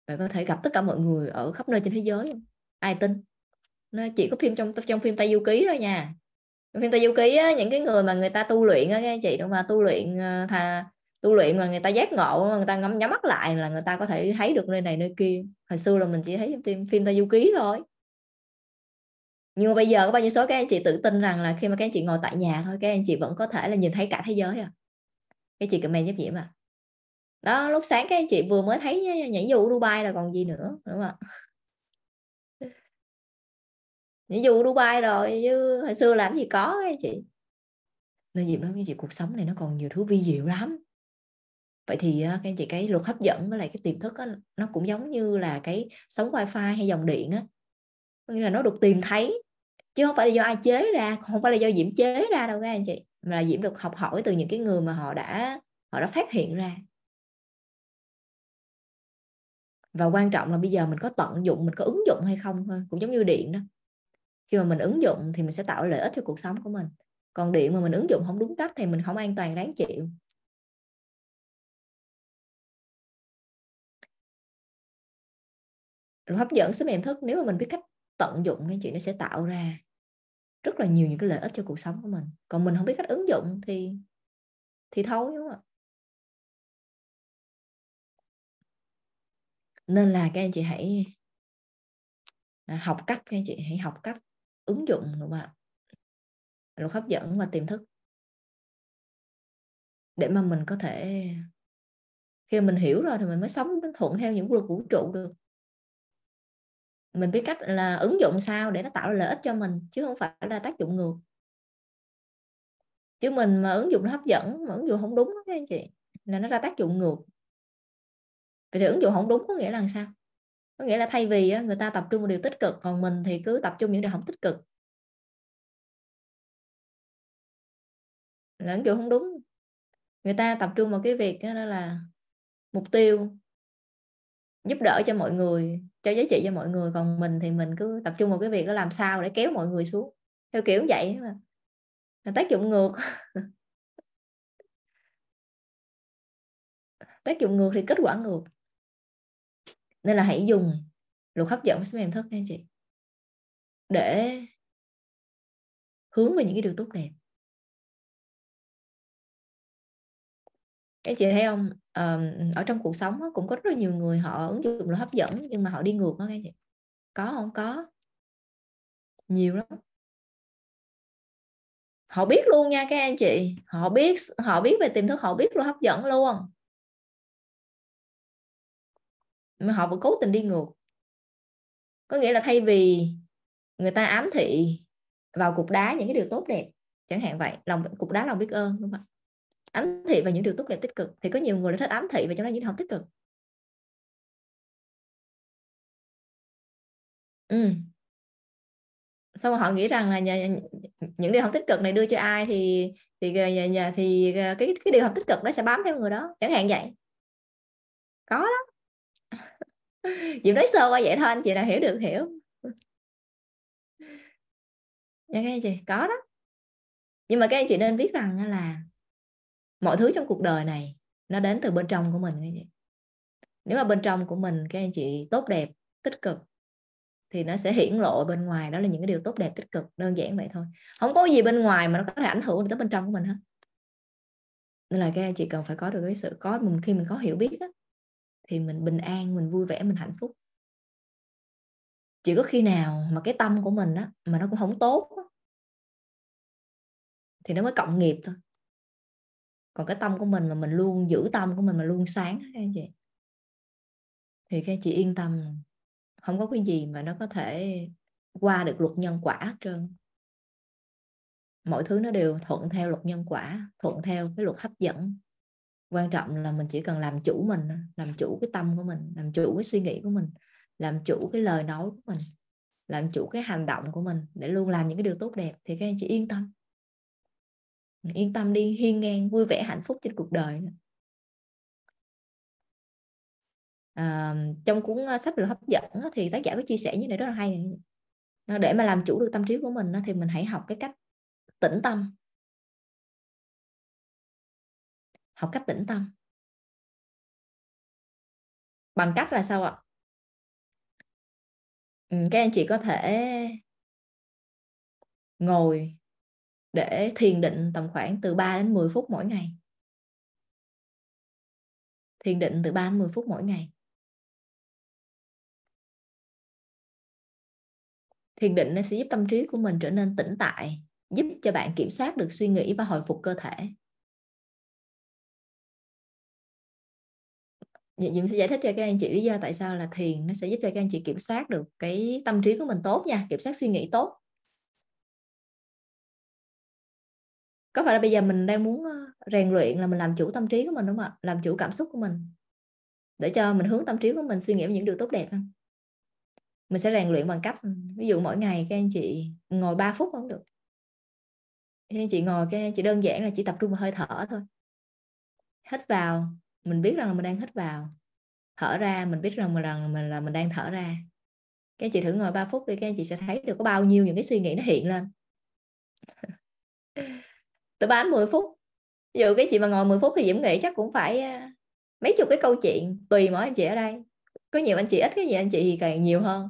bạn có thể gặp tất cả mọi người ở khắp nơi trên thế giới không? ai tin nó chỉ có phim trong trong phim Tây Du ký thôi nha phim Tây Du ký á, những cái người mà người ta tu luyện á các anh chị đúng mà tu luyện ờ, thà tu luyện mà người ta giác ngộ mà người ta ngắm nhắm mắt lại là người ta có thể thấy được nơi này nơi kia hồi xưa là mình chỉ thấy phim phim ta du ký thôi nhưng mà bây giờ có bao nhiêu số các anh chị tự tin rằng là khi mà các anh chị ngồi tại nhà thôi các anh chị vẫn có thể là nhìn thấy cả thế giới à các chị comment giúp diễm à đó lúc sáng các anh chị vừa mới thấy nhảy dù Dubai là còn gì nữa đúng không nhảy dù Dubai rồi chứ hồi xưa làm gì có các anh chị nên diễm nói với chị cuộc sống này nó còn nhiều thứ vi diệu lắm vậy thì các anh chị cái luật hấp dẫn với lại cái tiềm thức đó, nó cũng giống như là cái sóng wifi hay dòng điện á nghĩa là nó được tìm thấy chứ không phải là do ai chế ra không phải là do diễm chế ra đâu các anh chị mà là diễm được học hỏi từ những cái người mà họ đã họ đã phát hiện ra và quan trọng là bây giờ mình có tận dụng mình có ứng dụng hay không thôi cũng giống như điện đó khi mà mình ứng dụng thì mình sẽ tạo lợi ích cho cuộc sống của mình còn điện mà mình ứng dụng không đúng cách thì mình không an toàn đáng chịu rồi hấp dẫn sức mềm thức nếu mà mình biết cách tận dụng cái chuyện nó sẽ tạo ra rất là nhiều những cái lợi ích cho cuộc sống của mình còn mình không biết cách ứng dụng thì thì thôi đúng không ạ nên là các anh chị hãy à, học cách các anh chị hãy học cách ứng dụng đúng không ạ luật hấp dẫn và tiềm thức để mà mình có thể khi mình hiểu rồi thì mình mới sống thuận theo những luật vũ trụ được mình biết cách là ứng dụng sao để nó tạo lợi ích cho mình chứ không phải là tác dụng ngược chứ mình mà ứng dụng nó hấp dẫn mà ứng dụng không đúng các anh chị là nó ra tác dụng ngược vậy thì ứng dụng không đúng có nghĩa là sao có nghĩa là thay vì người ta tập trung vào điều tích cực còn mình thì cứ tập trung những điều không tích cực là ứng dụng không đúng người ta tập trung vào cái việc đó là mục tiêu giúp đỡ cho mọi người cho giá trị cho mọi người còn mình thì mình cứ tập trung vào cái việc đó làm sao để kéo mọi người xuống theo kiểu vậy mà tác dụng ngược tác dụng ngược thì kết quả ngược nên là hãy dùng luật hấp dẫn với mềm thức nha chị để hướng về những cái điều tốt đẹp các chị thấy không ở trong cuộc sống cũng có rất là nhiều người họ ứng dụng là hấp dẫn nhưng mà họ đi ngược đó các chị có không có nhiều lắm họ biết luôn nha các anh chị họ biết họ biết về tiềm thức họ biết luôn hấp dẫn luôn mà họ vẫn cố tình đi ngược có nghĩa là thay vì người ta ám thị vào cục đá những cái điều tốt đẹp chẳng hạn vậy lòng cục đá lòng biết ơn đúng không ạ ám thị và những điều tốt đẹp tích cực thì có nhiều người là thích ám thị và trong đó những điều không tích cực ừ. xong rồi họ nghĩ rằng là nhà, nhà, những điều không tích cực này đưa cho ai thì thì nhà, ờ, nhà, thì ờ, cái cái điều không tích cực nó sẽ bám theo người đó chẳng hạn vậy có đó chị nói sơ qua vậy thôi anh chị nào hiểu được hiểu dạ, nghe okay, chị có đó nhưng mà các anh chị nên biết rằng là mọi thứ trong cuộc đời này nó đến từ bên trong của mình các chị nếu mà bên trong của mình các anh chị tốt đẹp tích cực thì nó sẽ hiển lộ bên ngoài đó là những cái điều tốt đẹp tích cực đơn giản vậy thôi không có gì bên ngoài mà nó có thể ảnh hưởng tới bên trong của mình hết nên là các anh chị cần phải có được cái sự có mình khi mình có hiểu biết á, thì mình bình an mình vui vẻ mình hạnh phúc chỉ có khi nào mà cái tâm của mình đó mà nó cũng không tốt á, thì nó mới cộng nghiệp thôi còn cái tâm của mình mà mình luôn giữ tâm của mình mà luôn sáng các anh chị thì các anh chị yên tâm không có cái gì mà nó có thể qua được luật nhân quả hết trơn mọi thứ nó đều thuận theo luật nhân quả thuận theo cái luật hấp dẫn quan trọng là mình chỉ cần làm chủ mình làm chủ cái tâm của mình làm chủ cái suy nghĩ của mình làm chủ cái lời nói của mình làm chủ cái hành động của mình để luôn làm những cái điều tốt đẹp thì các anh chị yên tâm yên tâm đi hiên ngang vui vẻ hạnh phúc trên cuộc đời à, trong cuốn ờ, sách là hấp dẫn thì tác giả có chia sẻ như này rất là hay để mà làm chủ được tâm trí của mình thì mình hãy học cái cách tĩnh tâm học cách tĩnh tâm bằng cách là sao ạ ừ, các anh chị có thể ngồi để thiền định tầm khoảng từ 3 đến 10 phút mỗi ngày thiền định từ 3 đến 10 phút mỗi ngày thiền định nó sẽ giúp tâm trí của mình trở nên tỉnh tại giúp cho bạn kiểm soát được suy nghĩ và hồi phục cơ thể Diễm sẽ giải thích cho các anh chị lý do tại sao là thiền nó sẽ giúp cho các anh chị kiểm soát được cái tâm trí của mình tốt nha, kiểm soát suy nghĩ tốt. có phải là bây giờ mình đang muốn ờ, rèn luyện là mình làm chủ tâm trí của mình đúng không ạ làm chủ cảm xúc của mình để cho mình hướng tâm trí của mình suy nghĩ về những điều tốt đẹp không mình sẽ rèn luyện bằng cách ừ, ví dụ mỗi ngày các anh chị ngồi 3 phút không được các anh chị ngồi các anh chị đơn giản là chỉ tập trung vào hơi thở thôi hít vào mình biết rằng là mình đang hít vào thở ra mình biết rằng mình rằng mình là mình đang thở ra các anh chị thử ngồi 3 phút đi các anh chị sẽ thấy được có bao nhiêu những cái suy nghĩ nó hiện lên tôi bán 10 phút ví dụ cái chị mà ngồi 10 phút thì Diễm nghĩ chắc cũng phải à, mấy chục cái câu chuyện tùy mỗi anh chị ở đây có nhiều anh chị ít cái gì anh chị thì càng nhiều hơn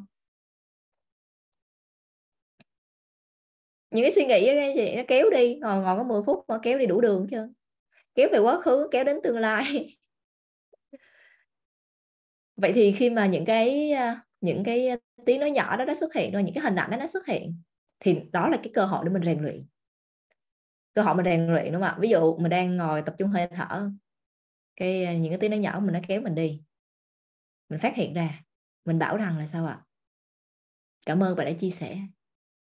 những cái suy nghĩ cái chị nó kéo đi ngồi ngồi có 10 phút mà kéo đi đủ đường chưa kéo về quá khứ kéo đến tương lai vậy thì khi mà những cái à, những cái à, tiếng nói nhỏ đó nó xuất hiện rồi những cái hình ảnh đó nó xuất hiện thì đó là cái cơ hội để mình rèn luyện cơ hội mình rèn luyện đúng không ạ ví dụ mình đang ngồi tập trung hơi thở cái ờ, những cái tiếng nó nhỏ mình nó kéo mình đi mình phát hiện ra mình bảo rằng là sao ạ cảm ơn bạn đã chia sẻ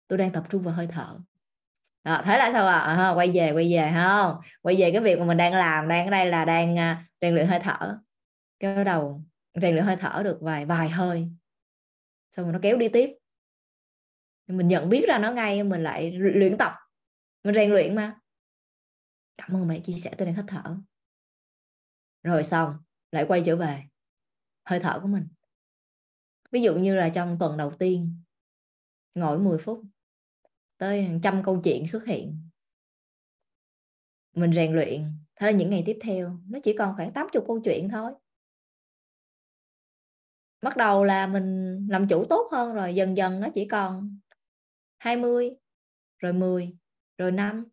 tôi đang tập trung vào hơi thở đó, thế là sao ạ à? quay về quay về không quay về cái việc mà mình đang làm đang ở đây là đang à, rèn luyện hơi thở cái đầu rèn luyện hơi thở được vài vài hơi xong rồi nó kéo đi tiếp mình nhận biết ra nó ngay mình lại luyện tập mình rèn luyện mà cảm ơn bạn chia sẻ tôi đang hít thở rồi xong lại quay trở về hơi thở của mình ví dụ như là trong tuần đầu tiên ngồi 10 phút tới hàng trăm câu chuyện xuất hiện mình rèn luyện thế là những ngày tiếp theo nó chỉ còn khoảng 80 câu chuyện thôi bắt đầu là mình làm chủ tốt hơn rồi dần dần nó chỉ còn 20 rồi 10 rồi 5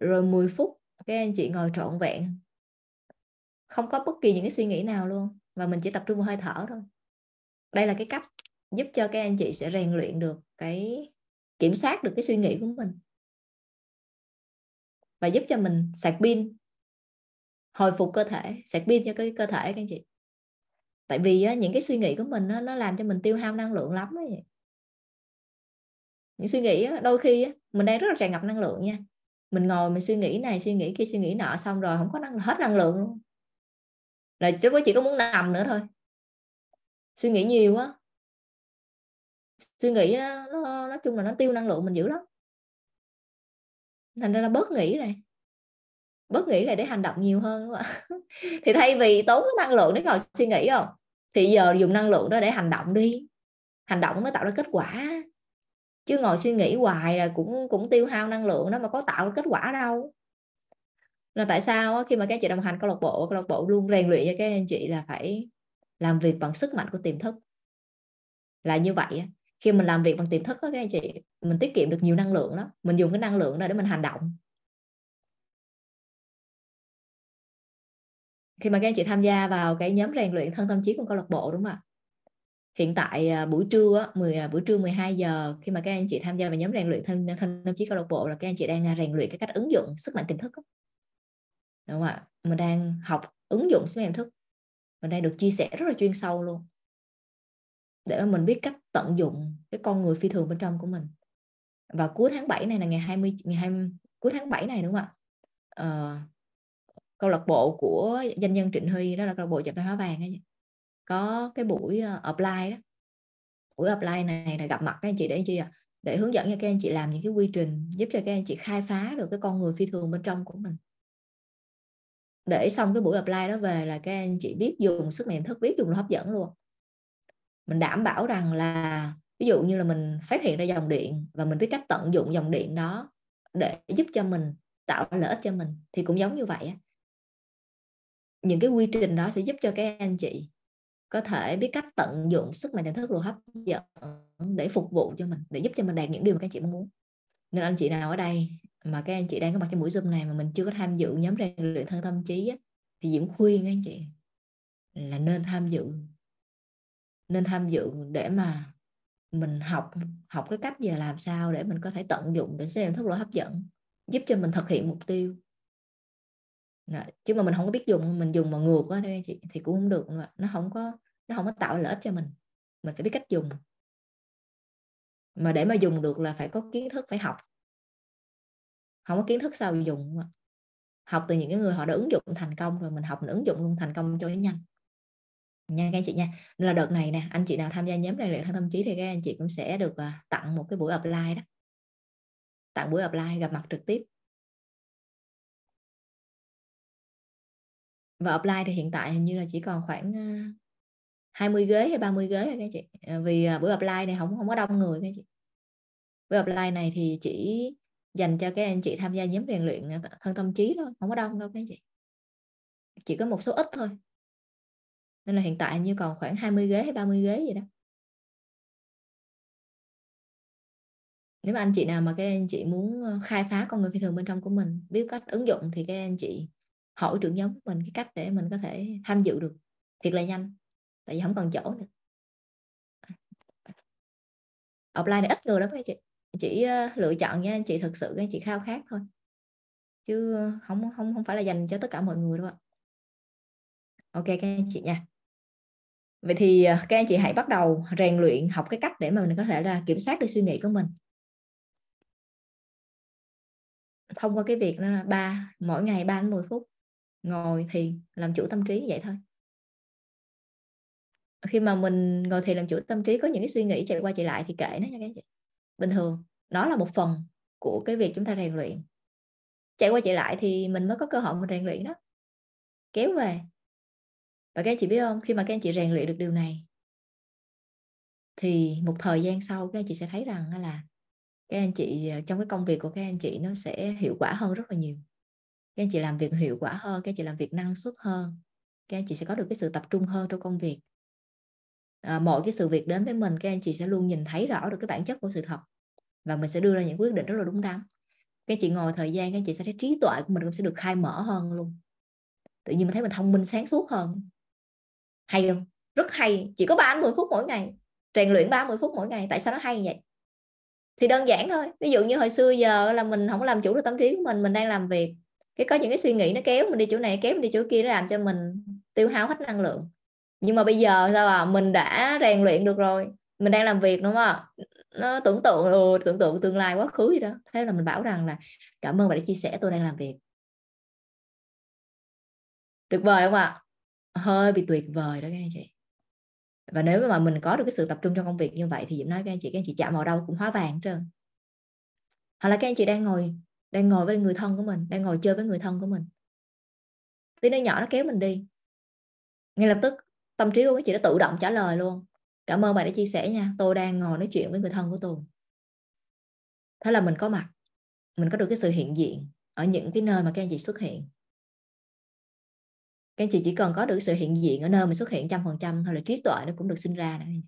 rồi 10 phút các anh chị ngồi trọn vẹn không có bất kỳ những cái suy nghĩ nào luôn và mình chỉ tập trung vào hơi thở thôi đây là cái cách giúp cho các anh chị sẽ rèn luyện được cái kiểm soát được cái suy nghĩ của mình và giúp cho mình sạc pin hồi phục cơ thể sạc pin cho cái cơ thể các anh chị tại vì á, những cái suy nghĩ của mình á, nó làm cho mình tiêu hao năng lượng lắm ấy những suy nghĩ đôi khi mình đang rất là tràn ngập năng lượng nha mình ngồi mình suy nghĩ này suy nghĩ kia suy nghĩ nọ xong rồi không có năng hết năng lượng luôn là chứ chỉ có muốn nằm nữa thôi suy nghĩ nhiều quá, suy nghĩ nó, nó nói chung là nó tiêu năng lượng mình dữ lắm thành ra là bớt nghĩ này bớt nghĩ là để hành động nhiều hơn thì thay vì tốn năng lượng để ngồi suy nghĩ không thì giờ dùng năng lượng đó để hành động đi hành động mới tạo ra kết quả chứ ngồi suy nghĩ hoài là cũng cũng tiêu hao năng lượng đó mà có tạo kết quả đâu là tại sao khi mà các chị đồng hành câu lạc bộ câu lạc bộ luôn rèn luyện cho các anh chị là phải làm việc bằng sức mạnh của tiềm thức là như vậy khi mình làm việc bằng tiềm thức đó, các anh chị mình tiết kiệm được nhiều năng lượng đó mình dùng cái năng lượng đó để mình hành động khi mà các anh chị tham gia vào cái nhóm rèn luyện thân tâm trí của câu lạc bộ đúng không ạ hiện tại à, buổi trưa 10 à, buổi trưa 12 giờ khi mà các anh chị tham gia vào nhóm rèn luyện thân thân tâm trí câu lạc bộ là các anh chị đang à, rèn luyện cái cách ứng dụng sức mạnh tiềm thức đúng không ạ mình đang học ứng dụng sức mạnh tiềm thức mình đang được chia sẻ rất là chuyên sâu luôn để mà mình biết cách tận dụng cái con người phi thường bên trong của mình và cuối tháng 7 này là ngày 20 ngày 20, cuối tháng 7 này đúng không ạ à, câu lạc bộ của doanh nhân Trịnh Huy đó là câu lạc bộ chạm tay hóa vàng ấy có cái buổi ờ, apply đó buổi apply này là gặp mặt các anh chị để chi à để hướng dẫn cho các anh chị làm những cái quy trình giúp cho các anh chị khai phá được cái con người phi thường bên trong của mình để xong cái buổi apply đó về là các anh chị biết dùng sức mềm thức viết dùng hấp dẫn luôn mình đảm bảo rằng là ví dụ như là mình phát hiện ra dòng điện và mình biết cách tận dụng dòng điện đó để giúp cho mình tạo lợi ích cho mình thì cũng giống như vậy những cái quy trình đó sẽ giúp cho các anh chị có thể biết cách tận dụng sức mạnh nhận thức luật hấp dẫn để phục vụ cho mình để giúp cho mình đạt những điều mà các anh chị mong muốn nên anh chị nào ở đây mà các anh chị đang có mặt trong buổi zoom này mà mình chưa có tham dự nhóm rèn luyện thân tâm trí á, thì diễm khuyên các anh chị là nên tham dự nên tham dự để mà mình học học cái cách giờ làm sao để mình có thể tận dụng để xem thức luật hấp dẫn giúp cho mình thực hiện mục tiêu đó. Dạ, chứ mà mình không có biết dùng mình dùng mà ngược đó thôi chị thì cũng không được mà nó không có nó không có tạo lợi ích cho mình mình phải biết cách dùng mà để mà dùng được là phải có kiến thức phải học không có kiến thức sao dùng học từ những cái người họ đã ứng dụng thành công rồi mình học mình ứng dụng luôn thành công cho nó nhanh nha các anh chị nha nên là đợt này nè anh chị nào tham gia nhóm rèn luyện thân tâm trí thì các anh chị cũng sẽ được à, tặng một cái buổi offline đó tặng buổi offline gặp mặt trực tiếp và offline thì hiện tại hình như là chỉ còn khoảng 20 ờ, ghế hay 30 ghế các chị ờ, vì ờ, bữa offline này không không có đông người các chị bữa offline này thì chỉ dành cho các anh chị tham gia nhóm rèn luyện thân tâm trí thôi không có đông đâu các chị chỉ có một số ít thôi nên là hiện tại như còn khoảng 20 ghế hay 30 ghế gì đó nếu mà anh chị nào mà các anh chị muốn khai phá con người phi thường bên trong của mình biết cách ứng dụng thì các anh chị hỏi trưởng nhóm mình cái cách để mình có thể tham dự được thiệt là nhanh tại vì không còn chỗ nữa offline này ít người lắm các chị chỉ ờ, lựa chọn nha chị thực sự các chị khao khát thôi chứ ờ, không không không phải là dành cho tất cả mọi người đâu ạ ok các anh chị nha vậy thì ờ, các anh chị hãy bắt đầu rèn luyện học cái cách để mà mình có thể là kiểm soát được suy nghĩ của mình thông qua cái việc đó là ba mỗi ngày 3 đến 10 phút ngồi thiền làm chủ tâm trí vậy thôi khi mà mình ngồi thiền làm chủ tâm trí có những cái suy nghĩ chạy qua chạy lại thì kệ nó nha các chị bình thường đó là một phần của cái việc chúng ta rèn luyện chạy qua chạy lại thì mình mới có cơ hội mình rèn luyện đó kéo về và các anh chị biết không khi mà các anh chị rèn luyện được điều này thì một thời gian sau các anh chị sẽ thấy rằng là các anh chị ờ, trong cái công việc của các anh chị nó sẽ hiệu quả hơn rất là nhiều các anh chị làm việc hiệu quả hơn các anh chị làm việc năng suất hơn các anh chị sẽ có được cái sự tập trung hơn trong công việc à, mọi cái sự việc đến với mình các anh chị sẽ luôn nhìn thấy rõ được cái bản chất của sự thật và mình sẽ đưa ra những quyết định rất là đúng đắn các anh chị ngồi thời gian các anh chị sẽ thấy trí tuệ của mình cũng sẽ được khai mở hơn luôn tự nhiên mình thấy mình thông minh sáng suốt hơn hay không rất hay chỉ có 30 phút mỗi ngày rèn luyện 30 phút mỗi ngày tại sao nó hay vậy thì đơn giản thôi ví dụ như hồi xưa giờ là mình không làm chủ được tâm trí của mình mình đang làm việc cái có những cái suy nghĩ nó kéo mình đi chỗ này kéo mình đi chỗ kia nó làm cho mình tiêu hao hết năng lượng nhưng mà bây giờ sao à mình đã rèn luyện được rồi mình đang làm việc đúng không nó tưởng tượng ừ, tưởng tượng tương lai quá khứ gì đó thế là mình bảo rằng là cảm ơn bạn đã chia sẻ tôi đang làm việc tuyệt vời không ạ hơi bị tuyệt vời đó các anh chị và nếu mà mình có được cái sự tập trung trong công việc như vậy thì diễm nói các anh chị các anh chị chạm vào đâu cũng hóa vàng trơn hoặc là các anh chị đang ngồi đang ngồi với người thân của mình đang ngồi chơi với người thân của mình tí nó nhỏ nó kéo mình đi ngay lập tức tâm trí của các chị đã tự động trả lời luôn cảm ơn bà đã chia sẻ nha tôi đang ngồi nói chuyện với người thân của tôi thế là mình có mặt mình có được cái sự hiện diện ở những cái nơi mà các anh chị xuất hiện các anh chị chỉ cần có được sự hiện diện ở nơi mình xuất hiện trăm phần trăm thôi là trí tuệ nó cũng được sinh ra này.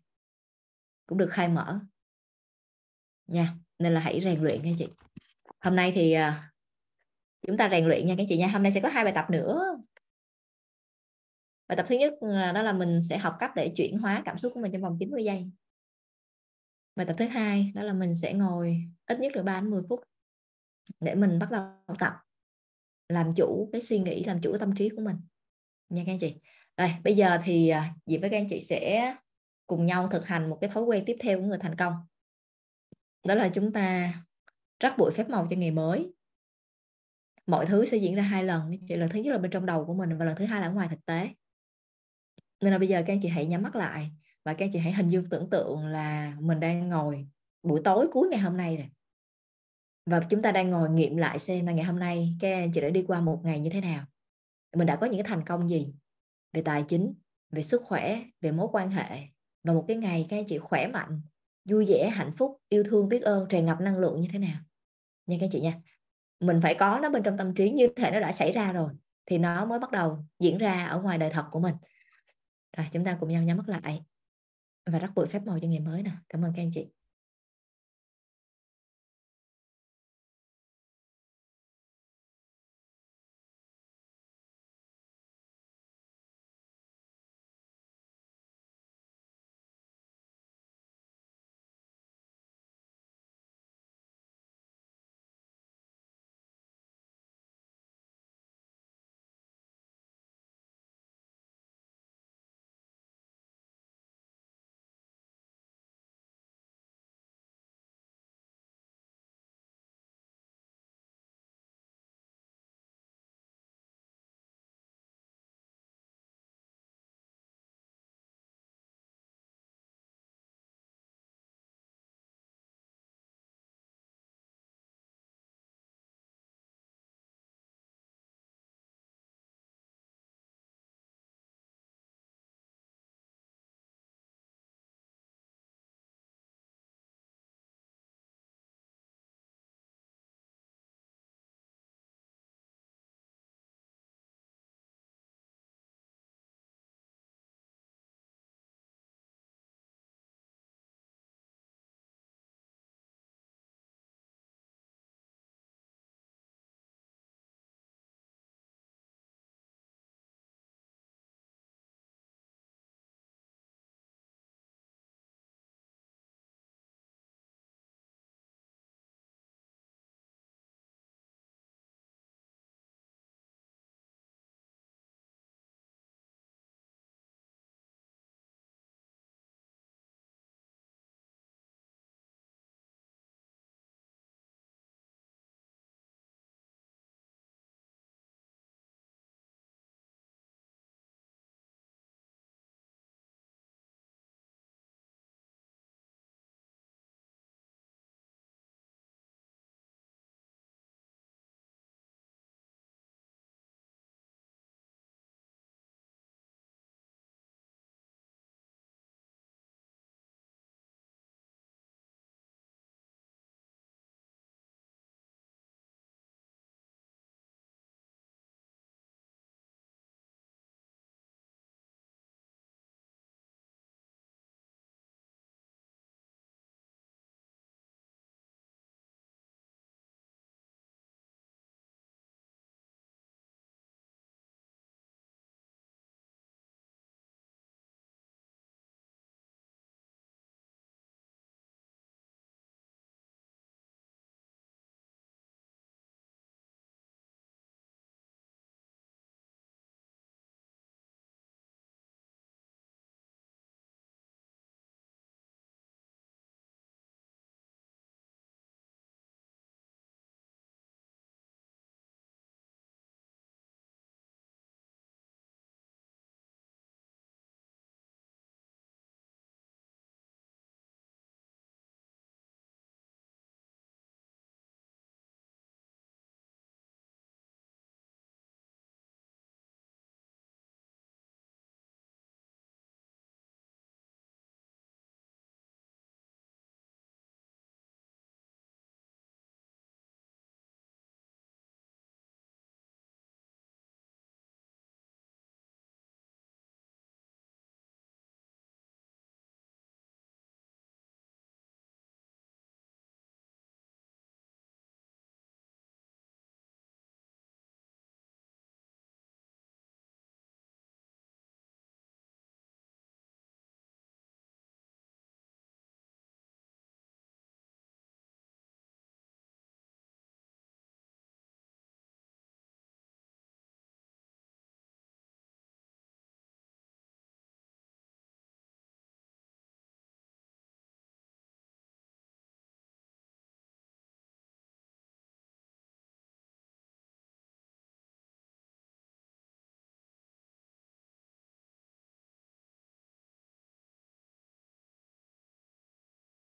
cũng được khai mở nha nên là hãy rèn luyện các anh chị hôm nay thì à, chúng ta rèn luyện nha các chị nha hôm nay sẽ có hai bài tập nữa bài tập thứ nhất ừ, đó là mình sẽ học cách để chuyển hóa cảm xúc của mình trong vòng 90 giây bài tập thứ hai đó là mình sẽ ngồi ít nhất là ba đến mười phút để mình bắt đầu học tập làm chủ cái suy nghĩ làm chủ tâm trí của mình nha các anh chị rồi bây giờ thì à, Diệp với các anh chị sẽ cùng nhau thực hành một cái thói quen tiếp theo của người thành công đó là chúng ta rắc bụi phép màu cho ngày mới mọi thứ sẽ diễn ra hai lần chị lần thứ nhất là bên trong đầu của mình và lần thứ hai là ngoài thực tế nên là bây giờ các anh chị hãy nhắm mắt lại và các anh chị hãy hình dung tưởng tượng là mình đang ngồi buổi tối cuối ngày hôm nay này và chúng ta đang ngồi nghiệm lại xem là ngày hôm nay các anh chị đã đi qua một ngày như thế nào mình đã có những cái thành công gì về tài chính về sức khỏe về mối quan hệ và một cái ngày các anh chị khỏe mạnh vui vẻ hạnh phúc yêu thương biết ơn tràn ngập năng lượng như thế nào nha các chị nha mình phải có nó bên trong tâm trí như thể nó đã xảy ra rồi thì nó mới bắt đầu diễn ra ở ngoài đời thật của mình rồi chúng ta cùng nhau nhắm mắt lại và rắc bụi phép màu cho ngày mới nè cảm ơn các anh chị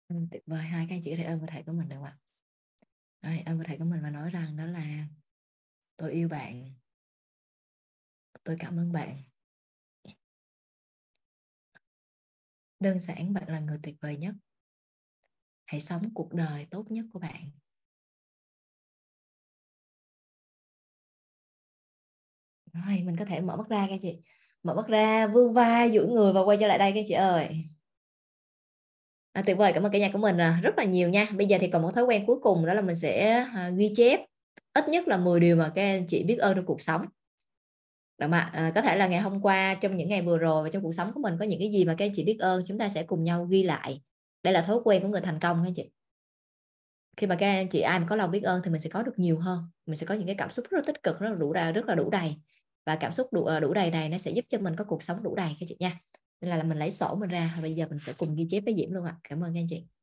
Ừ, tuyệt vời hai cái chữ thầy ơn của thầy của mình được không ạ rồi ơn của thầy của mình và nói rằng đó là tôi yêu bạn tôi cảm ơn bạn đơn giản bạn là người tuyệt vời nhất hãy sống cuộc đời tốt nhất của bạn rồi mình có thể mở mắt ra các chị mở mắt ra vươn vai duỗi người và quay trở lại đây các chị ơi À, tuyệt vời cảm ơn cả nhà của mình à, rất là nhiều nha bây giờ thì còn một thói quen cuối cùng đó là mình sẽ à, ghi chép ít nhất là 10 điều mà các anh chị biết ơn trong cuộc sống đúng ạ à, có thể là ngày hôm qua trong những ngày vừa rồi và trong cuộc sống của mình có những cái gì mà các anh chị biết ơn chúng ta sẽ cùng nhau ghi lại đây là thói quen của người thành công các anh chị khi mà các anh chị ai mà có lòng biết ơn thì mình sẽ có được nhiều hơn mình sẽ có những cái cảm xúc rất là tích cực rất là đủ đầy rất là đủ đầy và cảm xúc đủ à, đủ đầy này nó sẽ giúp cho mình có cuộc sống đủ đầy các chị nha nên là mình lấy sổ mình ra bây giờ mình sẽ cùng ghi chép với Diễm luôn ạ cảm ơn các anh chị